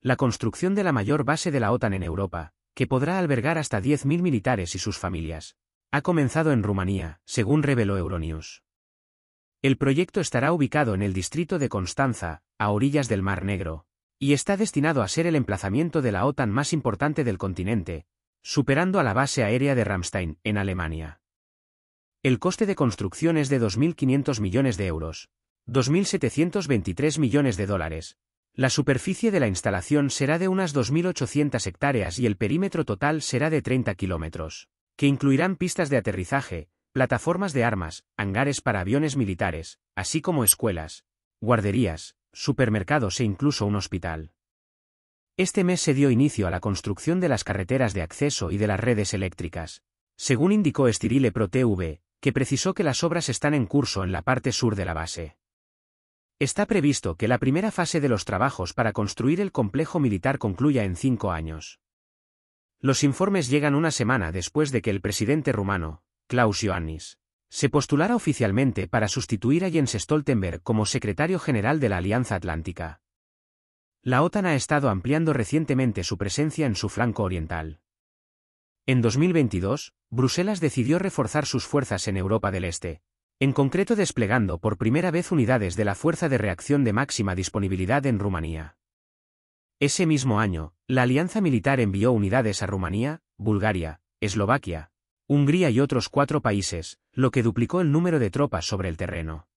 La construcción de la mayor base de la OTAN en Europa, que podrá albergar hasta 10.000 militares y sus familias, ha comenzado en Rumanía, según reveló Euronews. El proyecto estará ubicado en el distrito de Constanza, a orillas del Mar Negro, y está destinado a ser el emplazamiento de la OTAN más importante del continente, superando a la base aérea de Ramstein, en Alemania. El coste de construcción es de 2.500 millones de euros, 2.723 millones de dólares, la superficie de la instalación será de unas 2.800 hectáreas y el perímetro total será de 30 kilómetros, que incluirán pistas de aterrizaje, plataformas de armas, hangares para aviones militares, así como escuelas, guarderías, supermercados e incluso un hospital. Este mes se dio inicio a la construcción de las carreteras de acceso y de las redes eléctricas, según indicó Estirile Pro TV, que precisó que las obras están en curso en la parte sur de la base. Está previsto que la primera fase de los trabajos para construir el complejo militar concluya en cinco años. Los informes llegan una semana después de que el presidente rumano, Klaus Ioannis, se postulara oficialmente para sustituir a Jens Stoltenberg como secretario general de la Alianza Atlántica. La OTAN ha estado ampliando recientemente su presencia en su flanco oriental. En 2022, Bruselas decidió reforzar sus fuerzas en Europa del Este, en concreto desplegando por primera vez unidades de la Fuerza de Reacción de máxima disponibilidad en Rumanía. Ese mismo año, la Alianza Militar envió unidades a Rumanía, Bulgaria, Eslovaquia, Hungría y otros cuatro países, lo que duplicó el número de tropas sobre el terreno.